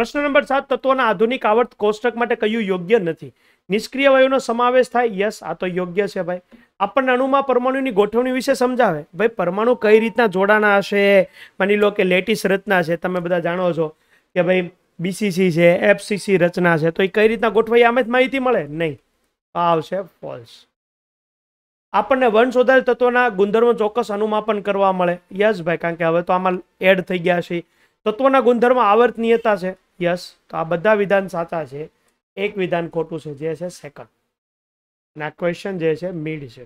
પ્રશ્ન નંબર સાત તત્વોના આધુનિક આવર્ત કોષ્ટક માટે કયું યોગ્ય નથી નિષ્ક્રિય વાયુનો સમાવેશ થાય યસ આ તો યોગ્ય છે ભાઈ આપણને અણુમાં પરમાણુની ગોઠવણી વિશે સમજાવે ભાઈ પરમાણુ કઈ રીતના જોડાણા હશે માની લો કે લેટિસ રચના છે તમે બધા જાણો છો કે ભાઈ બીસીસી છે એફસીસી રચના છે તો એ કઈ રીતના ગોઠવાઈ આમ જ માહિતી મળે નહીં આ આવશે ફોલ્સ આપણને વન તત્વોના ગુણધર્મો ચોક્કસ અનુમાપન કરવા મળે યસ ભાઈ કારણ કે હવે તો આમાં એડ થઈ ગયા છે તત્વોના ગુણધર્મ આવર્તનીયતા છે યસ તો આ બધા વિધાન સાચા છે એક વિધાન ખોટું છે જે છે સેકન્ડ અને આ ક્વેશ્ચન જે છે મીડ છે